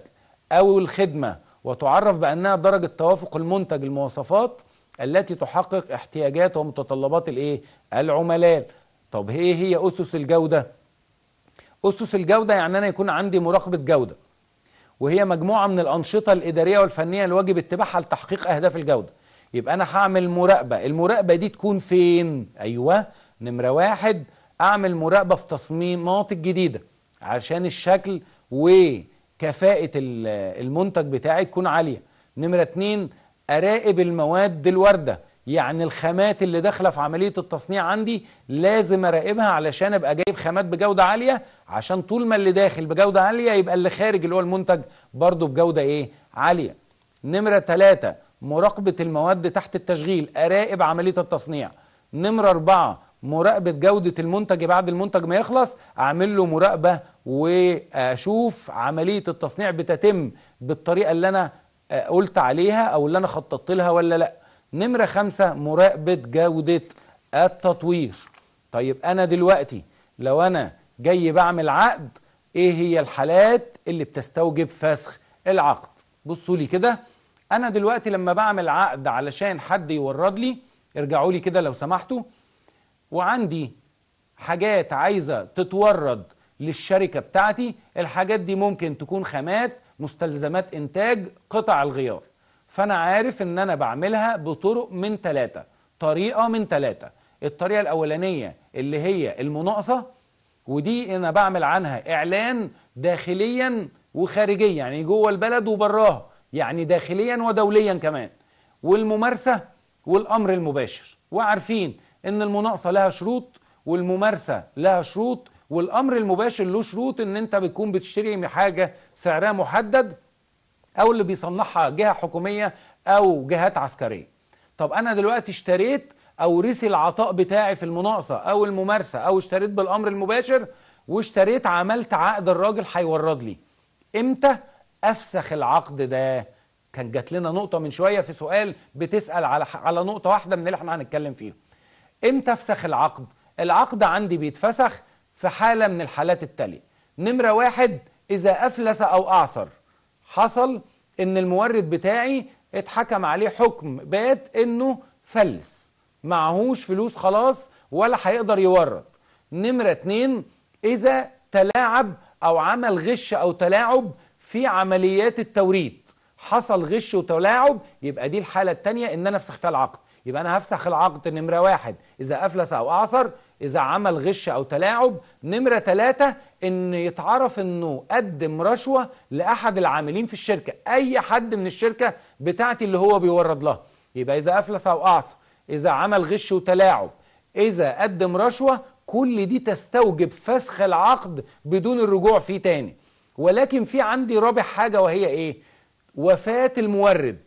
او الخدمه وتعرف بانها درجه توافق المنتج المواصفات التي تحقق احتياجات ومتطلبات الايه العملاء طب ايه هي اسس الجوده اسس الجوده يعني انا يكون عندي مراقبه جوده وهي مجموعة من الأنشطة الإدارية والفنية اللي واجب اتباعها لتحقيق أهداف الجودة يبقى أنا هعمل مراقبة المراقبة دي تكون فين؟ أيوة نمرة واحد أعمل مراقبة في تصميمات الجديدة عشان الشكل وكفاءة المنتج بتاعي تكون عالية نمرة اتنين أراقب المواد الواردة يعني الخامات اللي داخله في عمليه التصنيع عندي لازم اراقبها علشان ابقى جايب خامات بجوده عاليه عشان طول ما اللي داخل بجوده عاليه يبقى اللي خارج اللي هو المنتج برضه بجوده ايه عاليه نمره ثلاثة مراقبه المواد تحت التشغيل اراقب عمليه التصنيع نمره أربعة مراقبه جوده المنتج بعد المنتج ما يخلص اعمل له مراقبه واشوف عمليه التصنيع بتتم بالطريقه اللي انا آه، قلت عليها او اللي انا خططت لها ولا لا نمرة خمسة مراقبة جودة التطوير طيب أنا دلوقتي لو أنا جاي بعمل عقد إيه هي الحالات اللي بتستوجب فسخ العقد بصوا لي كده أنا دلوقتي لما بعمل عقد علشان حد يورد لي ارجعوا لي كده لو سمحتوا وعندي حاجات عايزة تتورد للشركة بتاعتي الحاجات دي ممكن تكون خامات مستلزمات إنتاج قطع الغيار فانا عارف ان انا بعملها بطرق من ثلاثه طريقه من ثلاثه الطريقه الاولانيه اللي هي المناقصه ودي انا بعمل عنها اعلان داخليا وخارجيا يعني جوه البلد وبراها يعني داخليا ودوليا كمان والممارسه والامر المباشر وعارفين ان المناقصه لها شروط والممارسه لها شروط والامر المباشر له شروط ان انت بتكون بتشتري حاجه سعرها محدد او اللي بيصنعها جهه حكوميه او جهات عسكريه طب انا دلوقتي اشتريت او رسي العطاء بتاعي في المناقصه او الممارسه او اشتريت بالامر المباشر واشتريت عملت عقد الراجل هيورد لي امتى افسخ العقد ده كان جات لنا نقطه من شويه في سؤال بتسال على على نقطه واحده من اللي احنا هنتكلم فيها امتى افسخ العقد العقد عندي بيتفسخ في حاله من الحالات التاليه نمره واحد اذا افلس او اعسر حصل ان المورد بتاعي اتحكم عليه حكم بات انه فلس معهوش فلوس خلاص ولا هيقدر يورد نمرة اتنين اذا تلاعب او عمل غش او تلاعب في عمليات التوريد حصل غش وتلاعب يبقى دي الحالة التانية ان انا افسخ فيها العقد يبقى انا هفسخ العقد نمرة واحد اذا افلس او اعصر إذا عمل غش أو تلاعب نمرة ثلاثة إن يتعرف إنه قدم رشوة لأحد العاملين في الشركة أي حد من الشركة بتاعتي اللي هو بيورد لها يبقى إذا أفلس أو أعصى إذا عمل غش وتلاعب إذا قدم رشوة كل دي تستوجب فسخ العقد بدون الرجوع فيه تاني ولكن في عندي رابع حاجة وهي إيه؟ وفاة المورد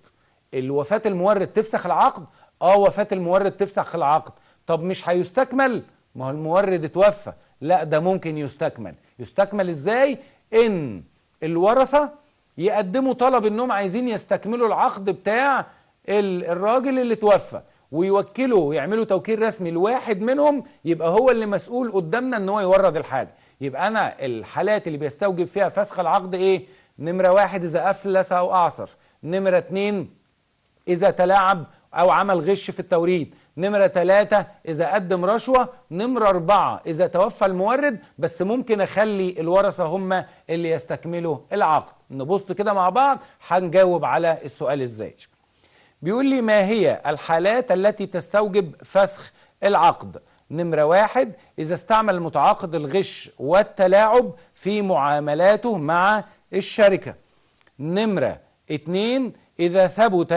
الوفاة المورد تفسخ العقد؟ آه وفاة المورد تفسخ العقد طب مش هيستكمل؟ ما هو المورد اتوفى لا ده ممكن يستكمل يستكمل ازاي ان الورثه يقدموا طلب انهم عايزين يستكملوا العقد بتاع الراجل اللي توفى ويوكلوا يعملوا توكيل رسمي لواحد منهم يبقى هو اللي مسؤول قدامنا ان هو يورد الحاجه يبقى انا الحالات اللي بيستوجب فيها فسخ العقد ايه نمره واحد اذا افلس او اعصر نمره اتنين اذا تلاعب او عمل غش في التوريد نمرة ثلاثة إذا قدم رشوة نمرة أربعة إذا توفى المورد بس ممكن أخلي الورثة هم اللي يستكملوا العقد نبص كده مع بعض هنجاوب على السؤال إزاي بيقول لي ما هي الحالات التي تستوجب فسخ العقد نمرة واحد إذا استعمل المتعاقد الغش والتلاعب في معاملاته مع الشركة نمرة اتنين إذا ثبت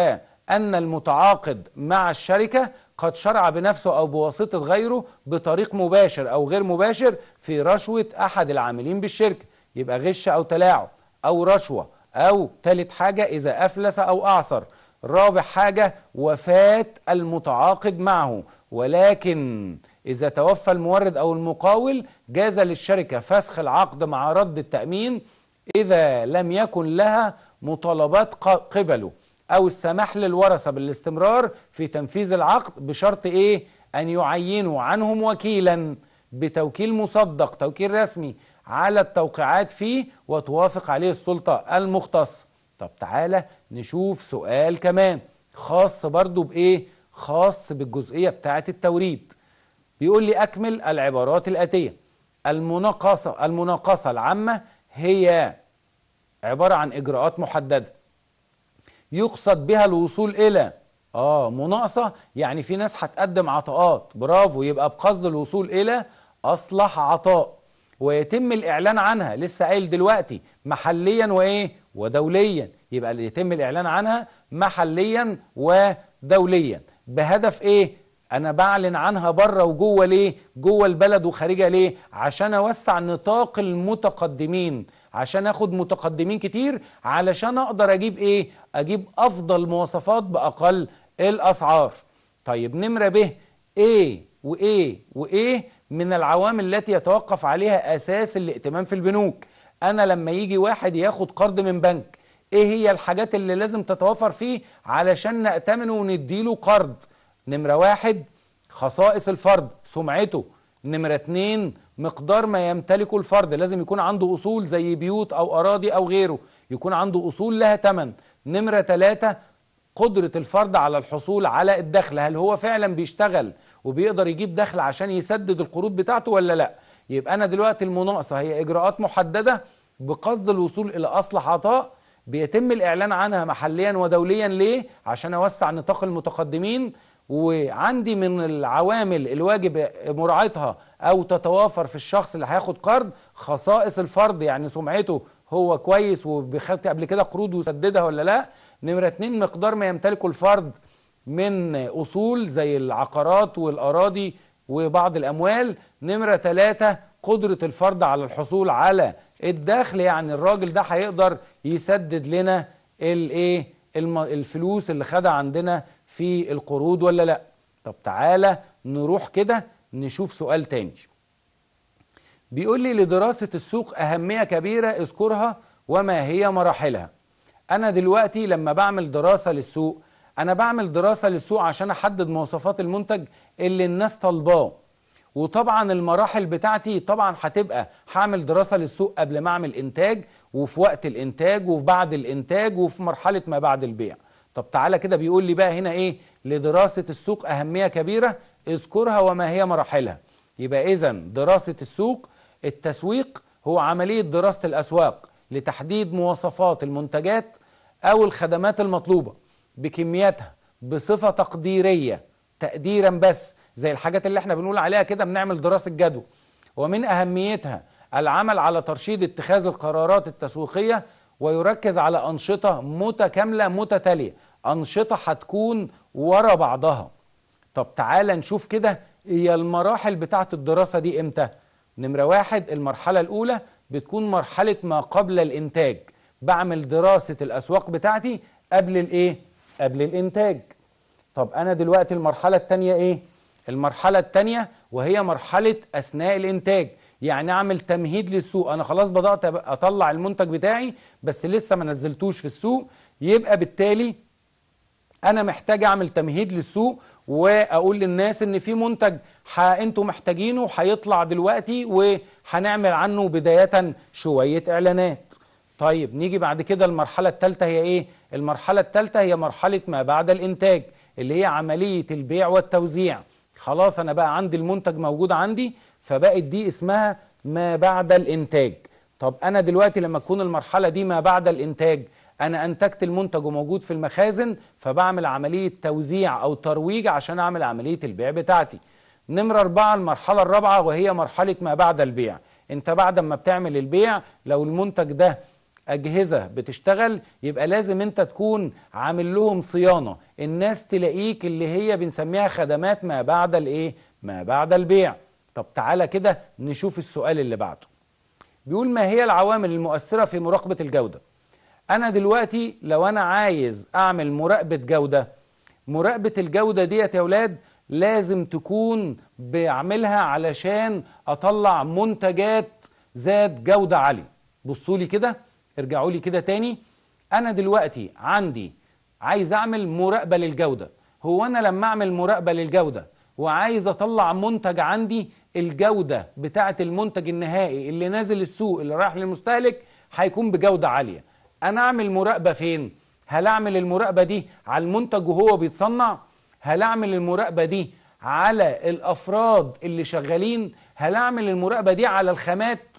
أن المتعاقد مع الشركة قد شرع بنفسه أو بواسطة غيره بطريق مباشر أو غير مباشر في رشوة أحد العاملين بالشركة يبقى غش أو تلاعب أو رشوة أو ثالث حاجة إذا أفلس أو أعصر رابع حاجة وفاة المتعاقد معه ولكن إذا توفى المورد أو المقاول جاز للشركة فسخ العقد مع رد التأمين إذا لم يكن لها مطالبات قبله أو السماح للورثة بالاستمرار في تنفيذ العقد بشرط إيه؟ أن يعينوا عنهم وكيلا بتوكيل مصدق توكيل رسمي على التوقيعات فيه وتوافق عليه السلطة المختصة طب تعالى نشوف سؤال كمان خاص برضو بإيه؟ خاص بالجزئية بتاعة التوريد بيقول لي أكمل العبارات الآتية المناقصة المناقصة العامة هي عبارة عن إجراءات محددة يقصد بها الوصول إلى آه مناقصة يعني في ناس هتقدم عطاءات برافو يبقى بقصد الوصول إلى أصلح عطاء ويتم الإعلان عنها لسه قايل دلوقتي محليا وإيه ودوليا يبقى يتم الإعلان عنها محليا ودوليا بهدف إيه أنا بعلن عنها بره وجوه ليه جوه البلد وخارجها ليه عشان أوسع نطاق المتقدمين عشان اخد متقدمين كتير علشان اقدر اجيب ايه اجيب افضل مواصفات باقل الاسعار طيب نمره ب ايه وايه وايه من العوامل التي يتوقف عليها اساس الائتمان في البنوك انا لما يجي واحد ياخد قرض من بنك ايه هي الحاجات اللي لازم تتوفر فيه علشان نأتمنه ونديله قرض نمرة واحد خصائص الفرد سمعته نمرة اتنين مقدار ما يمتلكه الفرد لازم يكون عنده أصول زي بيوت أو أراضي أو غيره يكون عنده أصول لها تمن نمرة ثلاثة قدرة الفرد على الحصول على الدخل هل هو فعلا بيشتغل وبيقدر يجيب دخل عشان يسدد القروض بتاعته ولا لا يبقى أنا دلوقتي المناقصة هي إجراءات محددة بقصد الوصول إلى أصل عطاء بيتم الإعلان عنها محليا ودوليا ليه؟ عشان أوسع نطاق المتقدمين وعندي من العوامل الواجب مراعاتها او تتوافر في الشخص اللي هياخد قرض خصائص الفرد يعني سمعته هو كويس وبيخد قبل كده قروض وسددها ولا لا نمره اتنين مقدار ما يمتلكه الفرد من اصول زي العقارات والاراضي وبعض الاموال نمره ثلاثة قدره الفرد على الحصول على الدخل يعني الراجل ده هيقدر يسدد لنا الايه الفلوس اللي خدها عندنا في القروض ولا لا طب تعالى نروح كده نشوف سؤال تاني بيقول لي لدراسة السوق أهمية كبيرة اذكرها وما هي مراحلها أنا دلوقتي لما بعمل دراسة للسوق أنا بعمل دراسة للسوق عشان أحدد مواصفات المنتج اللي الناس طالباه وطبعا المراحل بتاعتي طبعا هتبقى هعمل دراسة للسوق قبل ما أعمل إنتاج وفي وقت الإنتاج وبعد الإنتاج وفي مرحلة ما بعد البيع طب تعالى كده بيقول لي بقى هنا ايه لدراسة السوق أهمية كبيرة اذكرها وما هي مراحلها يبقى إذا دراسة السوق التسويق هو عملية دراسة الأسواق لتحديد مواصفات المنتجات أو الخدمات المطلوبة بكمياتها بصفة تقديرية تقديرا بس زي الحاجات اللي احنا بنقول عليها كده بنعمل دراسة جدوى ومن أهميتها العمل على ترشيد اتخاذ القرارات التسويقية ويركز على أنشطة متكاملة متتالية أنشطة هتكون ورا بعضها طب تعال نشوف كده هي المراحل بتاعة الدراسة دي إمتى نمرة واحد المرحلة الأولى بتكون مرحلة ما قبل الإنتاج بعمل دراسة الأسواق بتاعتي قبل الإيه؟ قبل الإنتاج طب أنا دلوقتي المرحلة التانية إيه؟ المرحلة التانية وهي مرحلة أثناء الإنتاج يعني اعمل تمهيد للسوق انا خلاص بدات اطلع المنتج بتاعي بس لسه ما نزلتوش في السوق يبقى بالتالي انا محتاج اعمل تمهيد للسوق واقول للناس ان في منتج انتم محتاجينه هيطلع دلوقتي وهنعمل عنه بدايه شويه اعلانات طيب نيجي بعد كده المرحله الثالثه هي ايه المرحله الثالثه هي مرحله ما بعد الانتاج اللي هي عمليه البيع والتوزيع خلاص انا بقى عندي المنتج موجود عندي فبقت دي اسمها ما بعد الإنتاج طب أنا دلوقتي لما تكون المرحلة دي ما بعد الإنتاج أنا أنتجت المنتج وموجود في المخازن فبعمل عملية توزيع أو ترويج عشان أعمل عملية البيع بتاعتي نمرة أربعة المرحلة الرابعة وهي مرحلة ما بعد البيع أنت بعد ما بتعمل البيع لو المنتج ده أجهزة بتشتغل يبقى لازم أنت تكون عامل لهم صيانة الناس تلاقيك اللي هي بنسميها خدمات ما بعد الإيه؟ ما بعد البيع طب تعالى كده نشوف السؤال اللي بعده بيقول ما هي العوامل المؤثرة في مراقبة الجودة أنا دلوقتي لو أنا عايز أعمل مراقبة جودة مراقبة الجودة ديت يا ولاد لازم تكون بعملها علشان أطلع منتجات ذات جودة عالية بصوا لي كده ارجعوا لي كده تاني أنا دلوقتي عندي عايز أعمل مراقبة للجودة هو أنا لما أعمل مراقبة للجودة وعايز اطلع منتج عندي الجوده بتاعه المنتج النهائي اللي نازل السوق اللي رايح للمستهلك هيكون بجوده عاليه انا اعمل مراقبه فين هل اعمل المراقبه دي على المنتج وهو بيتصنع هل اعمل المراقبه دي على الافراد اللي شغالين هل اعمل المراقبه دي على الخامات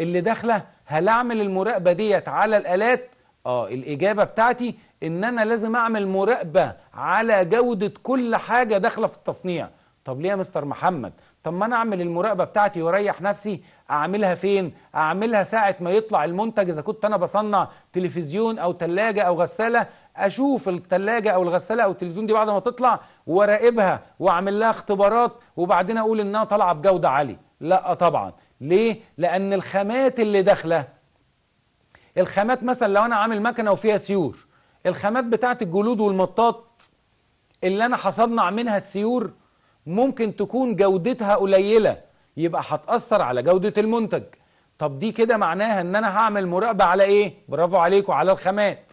اللي داخله هل اعمل المراقبه ديت على الالات اه الاجابه بتاعتي ان انا لازم اعمل مراقبه على جوده كل حاجه داخله في التصنيع طب ليه يا مستر محمد طب ما انا اعمل المراقبه بتاعتي واريح نفسي اعملها فين اعملها ساعه ما يطلع المنتج اذا كنت انا بصنع تلفزيون او ثلاجه او غساله اشوف الثلاجه او الغساله او التلفزيون دي بعد ما تطلع وراقبها واعمل لها اختبارات وبعدين اقول انها طالعه بجوده عاليه لا طبعا ليه لان الخامات اللي داخله الخامات مثلا لو انا عامل مكنه وفيها سيور الخامات بتاعت الجلود والمطاط اللي انا هصنع منها السيور ممكن تكون جودتها قليلة يبقى هتأثر على جودة المنتج طب دي كده معناها ان انا هعمل مراقبة على ايه برافو عليكم على الخامات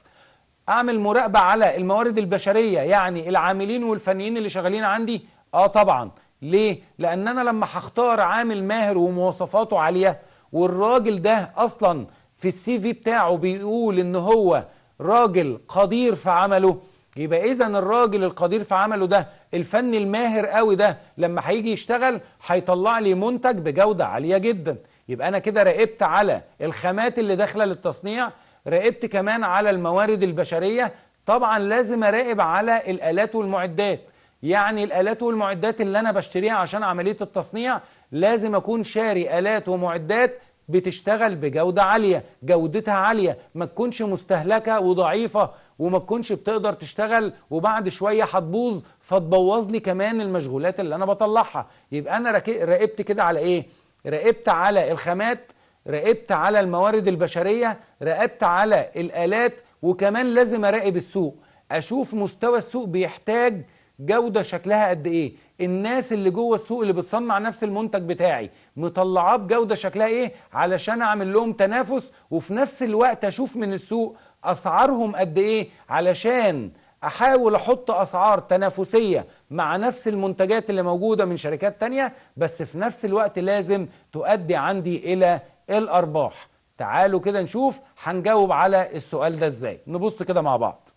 اعمل مراقبة على الموارد البشرية يعني العاملين والفنيين اللي شغالين عندي اه طبعا ليه لان انا لما هختار عامل ماهر ومواصفاته عالية والراجل ده اصلا في السي في بتاعه بيقول ان هو راجل قدير في عمله يبقى اذا الراجل القدير في عمله ده الفن الماهر قوي ده لما هيجي يشتغل هيطلع لي منتج بجوده عاليه جدا يبقى انا كده راقبت على الخامات اللي داخله للتصنيع راقبت كمان على الموارد البشريه طبعا لازم اراقب على الالات والمعدات يعني الالات والمعدات اللي انا بشتريها عشان عمليه التصنيع لازم اكون شاري الات ومعدات بتشتغل بجوده عاليه جودتها عاليه ما تكونش مستهلكه وضعيفه وما تكونش بتقدر تشتغل وبعد شويه هتبوظ فتبوظ لي كمان المشغولات اللي انا بطلعها يبقى انا راقبت كده على ايه راقبت على الخامات راقبت على الموارد البشريه راقبت على الالات وكمان لازم اراقب السوق اشوف مستوى السوق بيحتاج جوده شكلها قد ايه الناس اللي جوه السوق اللي بتصنع نفس المنتج بتاعي مطلعاه بجوده شكلها ايه علشان اعمل لهم تنافس وفي نفس الوقت اشوف من السوق اسعارهم قد ايه علشان احاول احط اسعار تنافسيه مع نفس المنتجات اللي موجوده من شركات تانية بس في نفس الوقت لازم تؤدي عندي الى الارباح تعالوا كده نشوف هنجاوب على السؤال ده ازاي نبص كده مع بعض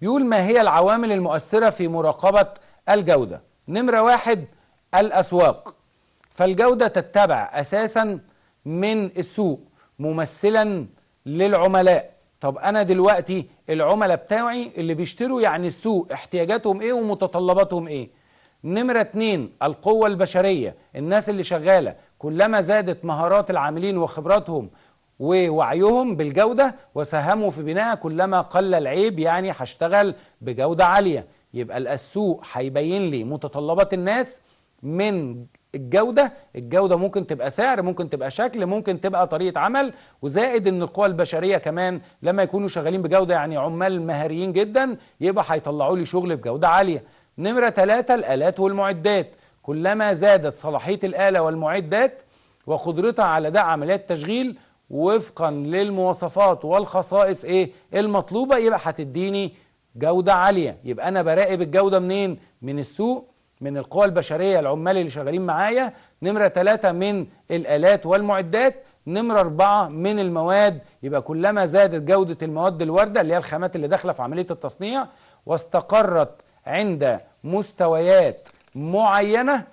بيقول ما هي العوامل المؤثره في مراقبه الجوده نمره واحد الاسواق فالجوده تتبع اساسا من السوق ممثلا للعملاء طب أنا دلوقتي العملاء بتاعي اللي بيشتروا يعني السوق احتياجاتهم إيه ومتطلباتهم إيه نمرة اتنين القوة البشرية الناس اللي شغالة كلما زادت مهارات العاملين وخبراتهم ووعيهم بالجودة وساهموا في بناء كلما قل العيب يعني هشتغل بجودة عالية يبقى السوق هيبين لي متطلبات الناس من الجودة الجودة ممكن تبقى سعر ممكن تبقى شكل ممكن تبقى طريقة عمل وزائد ان القوى البشرية كمان لما يكونوا شغالين بجودة يعني عمال مهاريين جدا يبقى هيطلعوا لي شغل بجودة عالية نمرة ثلاثة الآلات والمعدات كلما زادت صلاحية الآلة والمعدات وقدرتها على أداء عمليات تشغيل وفقا للمواصفات والخصائص ايه المطلوبة يبقى هتديني جودة عالية يبقى أنا براقب الجودة منين؟ من السوق من القوى البشرية العمال اللي شغالين معايا نمرة ثلاثة من الآلات والمعدات نمرة أربعة من المواد يبقى كلما زادت جودة المواد الواردة اللي هي الخامات اللي داخلة في عملية التصنيع واستقرت عند مستويات معينة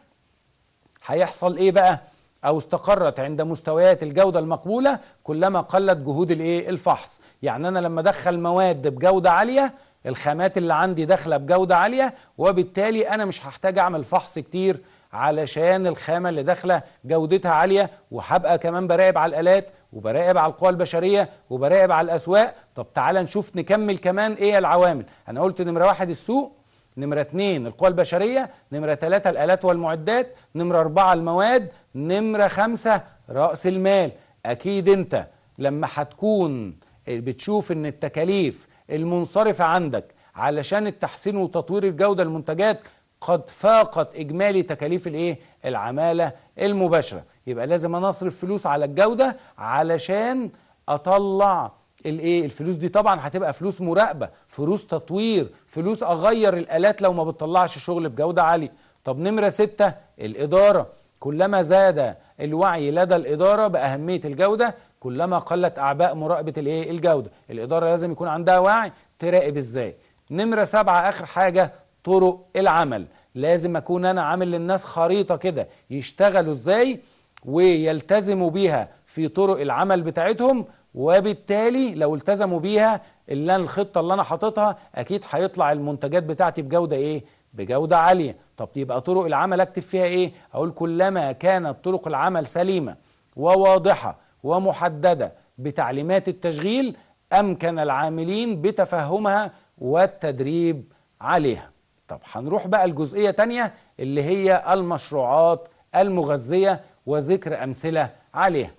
هيحصل إيه بقى؟ أو استقرت عند مستويات الجودة المقبولة كلما قلت جهود الإيه؟ الفحص يعني أنا لما أدخل مواد بجودة عالية الخامات اللي عندي داخله بجوده عاليه وبالتالي انا مش هحتاج اعمل فحص كتير علشان الخامه اللي داخله جودتها عاليه وهبقى كمان براقب على الالات وبراقب على القوى البشريه وبراقب على الاسواق طب تعالى نشوف نكمل كمان ايه العوامل انا قلت نمره واحد السوق نمرة اتنين القوى البشرية نمرة تلاتة الآلات والمعدات نمرة أربعة المواد نمرة خمسة رأس المال أكيد أنت لما هتكون بتشوف أن التكاليف المنصرفة عندك علشان التحسين وتطوير الجودة المنتجات قد فاقت إجمالي تكاليف الإيه؟ العمالة المباشرة يبقى لازم أنا أصرف فلوس على الجودة علشان أطلع الايه الفلوس دي طبعا هتبقى فلوس مراقبه فلوس تطوير فلوس اغير الالات لو ما بتطلعش شغل بجوده عاليه طب نمره ستة الاداره كلما زاد الوعي لدى الاداره باهميه الجوده كلما قلت أعباء مراقبة الإيه الجودة الإدارة لازم يكون عندها وعي تراقب إزاي نمرة سبعة آخر حاجة طرق العمل لازم أكون أنا عامل للناس خريطة كده يشتغلوا إزاي ويلتزموا بيها في طرق العمل بتاعتهم وبالتالي لو التزموا بيها اللي أنا الخطة اللي أنا حاططها أكيد هيطلع المنتجات بتاعتي بجودة إيه بجودة عالية طب يبقى طرق العمل أكتب فيها إيه أقول كلما كانت طرق العمل سليمة وواضحة ومحدده بتعليمات التشغيل امكن العاملين بتفهمها والتدريب عليها طب هنروح بقى لجزئيه تانية اللي هي المشروعات المغذيه وذكر امثله عليها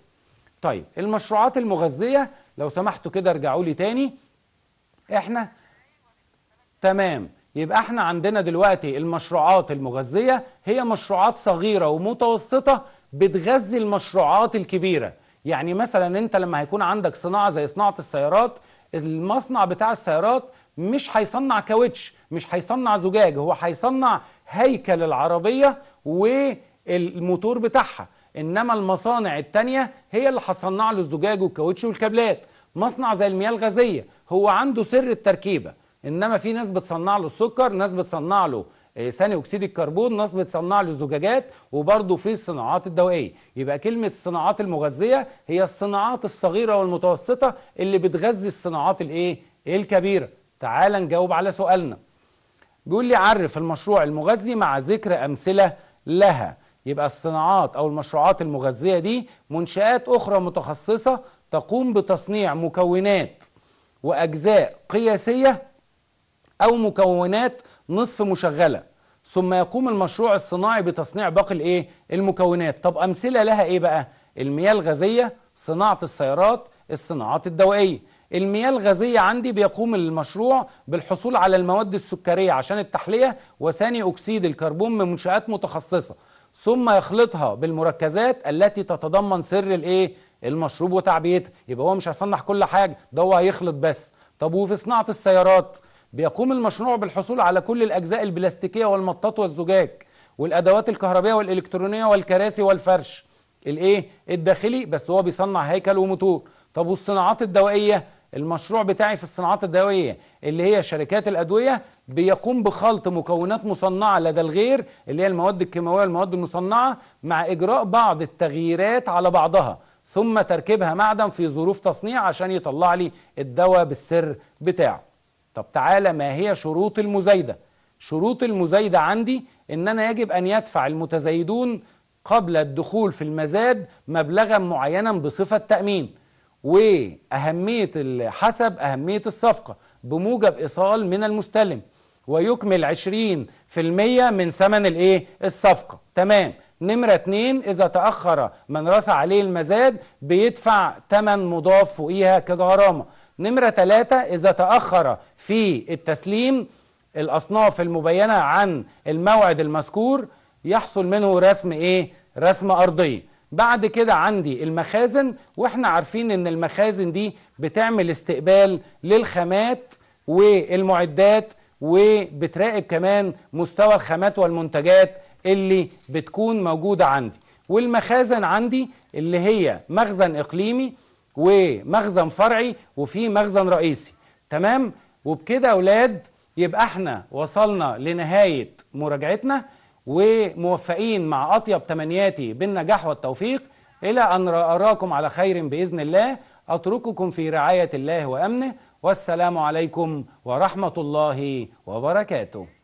طيب المشروعات المغذيه لو سمحتوا كده ارجعوا لي تاني احنا تمام يبقى احنا عندنا دلوقتي المشروعات المغذية هي مشروعات صغيرة ومتوسطة بتغذي المشروعات الكبيرة يعني مثلا انت لما هيكون عندك صناعه زي صناعه السيارات المصنع بتاع السيارات مش هيصنع كاوتش مش هيصنع زجاج هو هيصنع هيكل العربيه والموتور بتاعها انما المصانع الثانيه هي اللي هتصنع له الزجاج والكاوتش والكابلات مصنع زي المياه الغازيه هو عنده سر التركيبه انما في ناس بتصنع له السكر ناس بتصنع له آه، ثاني اكسيد الكربون ناس بتصنع له زجاجات وبرضه في الصناعات الدوائيه يبقى كلمه الصناعات المغذيه هي الصناعات الصغيره والمتوسطه اللي بتغذي الصناعات الايه الكبيره تعال نجاوب على سؤالنا بيقول لي عرف المشروع المغذي مع ذكر امثله لها يبقى الصناعات او المشروعات المغذيه دي منشات اخرى متخصصه تقوم بتصنيع مكونات واجزاء قياسيه او مكونات نصف مشغله ثم يقوم المشروع الصناعي بتصنيع باقي الايه المكونات طب امثله لها ايه بقى المياه الغازيه صناعه السيارات الصناعات الدوائيه المياه الغازية عندي بيقوم المشروع بالحصول على المواد السكرية عشان التحلية وثاني أكسيد الكربون من منشآت متخصصة ثم يخلطها بالمركزات التي تتضمن سر الايه المشروب وتعبئتها يبقى هو مش هيصنع كل حاجة ده هو هيخلط بس طب وفي صناعة السيارات بيقوم المشروع بالحصول على كل الأجزاء البلاستيكية والمطاط والزجاج والأدوات الكهربية والإلكترونية والكراسي والفرش الإيه؟ الداخلي بس هو بيصنع هيكل وموتور طب والصناعات الدوائية المشروع بتاعي في الصناعات الدوائية اللي هي شركات الأدوية بيقوم بخلط مكونات مصنعة لدى الغير اللي هي المواد الكيماوية والمواد المصنعة مع إجراء بعض التغييرات على بعضها ثم تركيبها معدن في ظروف تصنيع عشان يطلع لي الدواء بالسر بتاعه طب تعالى ما هي شروط المزايدة شروط المزايدة عندي ان انا يجب ان يدفع المتزايدون قبل الدخول في المزاد مبلغا معينا بصفة تأمين وأهمية حسب أهمية الصفقة بموجب إيصال من المستلم ويكمل 20% من ثمن الايه الصفقة تمام نمرة 2 إذا تأخر من رسى عليه المزاد بيدفع ثمن مضاف فوقيها كغرامة نمرة ثلاثة إذا تأخر في التسليم الأصناف المبينة عن الموعد المذكور يحصل منه رسم إيه؟ رسم أرضية بعد كده عندي المخازن وإحنا عارفين إن المخازن دي بتعمل استقبال للخامات والمعدات وبتراقب كمان مستوى الخامات والمنتجات اللي بتكون موجودة عندي والمخازن عندي اللي هي مخزن إقليمي ومخزن فرعي وفي مخزن رئيسي تمام وبكده يا اولاد يبقى احنا وصلنا لنهايه مراجعتنا وموفقين مع اطيب تمنياتي بالنجاح والتوفيق الى ان اراكم على خير باذن الله اترككم في رعايه الله وامنه والسلام عليكم ورحمه الله وبركاته